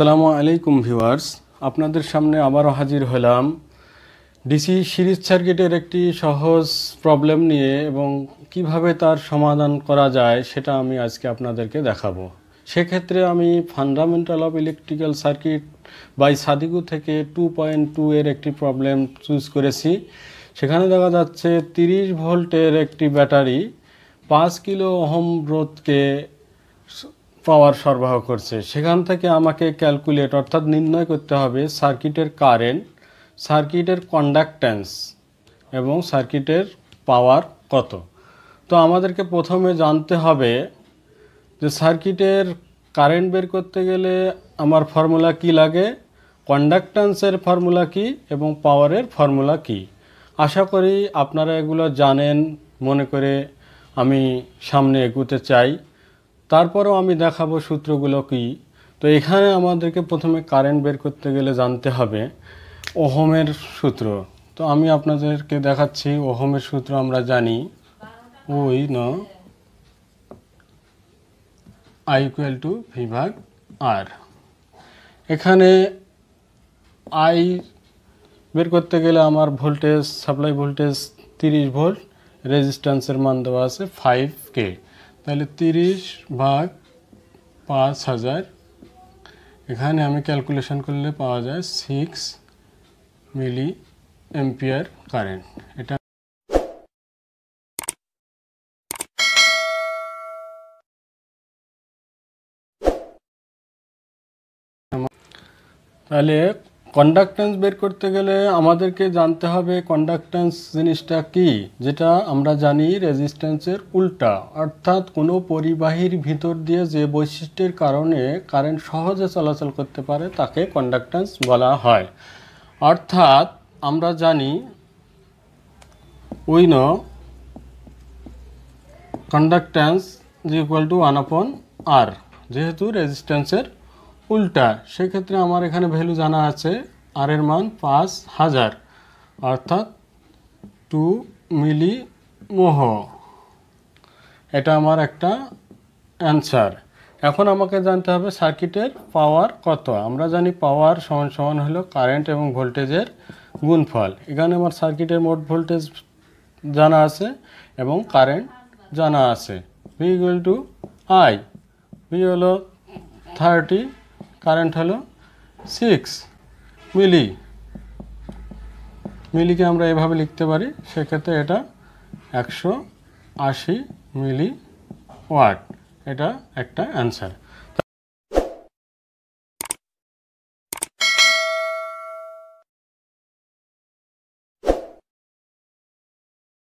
সালামু আলাইকুম ভিউয়ার্স আপনাদের সামনে আবারও হাজির হলাম ডিসি সিরিজ সার্কিটের একটি সহজ প্রবলেম নিয়ে এবং কিভাবে তার সমাধান করা যায় সেটা আমি আজকে আপনাদেরকে দেখাবো সেক্ষেত্রে আমি fundamental of electrical circuit by Sadiku থেকে টু পয়েন্ট টু এর একটি প্রবলেম চুজ করেছি সেখানে দেখা যাচ্ছে তিরিশ ভোল্টের একটি ব্যাটারি পাঁচ কিলো অহম রোধকে পাওয়ার সরবরাহ করছে সেখান থেকে আমাকে ক্যালকুলেট অর্থাৎ নির্ণয় করতে হবে সার্কিটের কারেন্ট সার্কিটের কন্ডাক্ট্যান্স এবং সার্কিটের পাওয়ার কত তো আমাদেরকে প্রথমে জানতে হবে যে সার্কিটের কারেন্ট বের করতে গেলে আমার ফর্মুলা কি লাগে কন্ডাক্ট্যান্সের ফর্মুলা কি এবং পাওয়ারের ফর্মুলা কি আশা করি আপনারা এগুলো জানেন মনে করে আমি সামনে এগুতে চাই তারপরেও আমি দেখাবো সূত্রগুলো কী তো এখানে আমাদেরকে প্রথমে কারেন্ট বের করতে গেলে জানতে হবে ওহমের সূত্র তো আমি আপনাদেরকে দেখাচ্ছি ওহমের সূত্র আমরা জানি ওই ন আই ইকুয়াল টু ভিভাগ আর এখানে আই বের করতে গেলে আমার ভোল্টেজ সাপ্লাই ভোল্টেজ তিরিশ ভোল্ট রেজিস্ট্যান্সের মান দেওয়া আছে ফাইভ কে তাহলে তিরিশ ভাগ পাঁচ হাজার এখানে আমি ক্যালকুলেশন করলে পাওয়া যায় সিক্স মিলি এম্পিয়ার কারেন্ট এটা তাহলে কন্ডাক্টেন্স বের করতে গেলে আমাদেরকে জানতে হবে কন্ডাক্টেন্স জিনিসটা কি যেটা আমরা জানি রেজিস্ট্যান্সের উল্টা অর্থাৎ কোনো পরিবাহীর ভিতর দিয়ে যে বৈশিষ্ট্যের কারণে কারেন্ট সহজে চলাচল করতে পারে তাকে কন্ডাক্টেন্স বলা হয় অর্থাৎ আমরা জানি উইনো conductance equal to one upon R যেহেতু রেজিস্ট্যান্সের উল্টা সেক্ষেত্রে আমার এখানে ভ্যালু জানা আছে আর এর মান পাঁচ হাজার অর্থাৎ টু মিলি মোহ এটা আমার একটা অ্যান্সার এখন আমাকে জানতে হবে সার্কিটের পাওয়ার কত আমরা জানি পাওয়ার সমান সমান হলো কারেন্ট এবং ভোল্টেজের গুণফল এখানে আমার সার্কিটের মোট ভোল্টেজ জানা আছে এবং কারেন্ট জানা আছে V equal to I V হলো থার্টি কারেন্ট হলো সিক্স মিলি মিলিকে আমরা এভাবে লিখতে পারি সেক্ষেত্রে এটা একশো আশি মিলি ওয়াট এটা একটা অ্যান্সার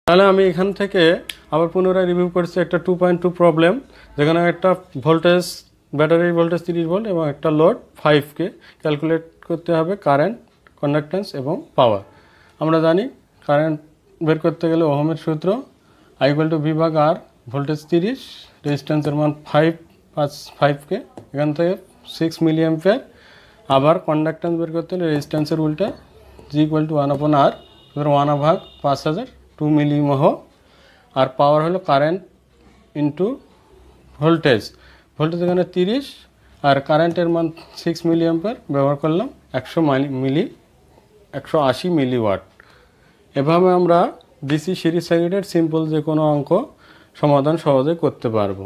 তাহলে আমি এখান থেকে আবার পুনরায় রিভিউ করছি একটা টু পয়েন্ট টু প্রবলেম যেখানে একটা ভোল্টেজ ব্যাটারির ভোল্টেজ তিরিশ ভোল্ট এবং একটা লোড ফাইভকে ক্যালকুলেট করতে হবে কারেন্ট কন্ডাক্টেন্স এবং পাওয়ার আমরা জানি কারেন্ট বের করতে গেলে ওহমের সূত্র আই টু বিভাগ আর ভোল্টেজ তিরিশ রেজিস্ট্যান্সের মান ফাইভ পাঁচ ফাইভকে এখান থেকে সিক্স মিলিয়াম ফেয়ার আবার কন্ডাক্টেন্স বের করতে হলে রেজিস্ট্যান্সের উল্টে G equal to one upon R one ভাগ পাঁচ হাজার টু মিলিমহ আর পাওয়ার হলো কারেন্ট ইন্টু ভোল্টেজ ভোল্টেজ এখানে তিরিশ আর কারেন্টের মান সিক্স মিলি অ্যাম্পার ব্যবহার করলাম একশো মিলি একশো আশি মিলি ওয়াট এভাবে আমরা ডিসি সিরিজ সার্কিটের সিম্পল যে কোনো অঙ্ক সমাধান সহজে করতে পারবো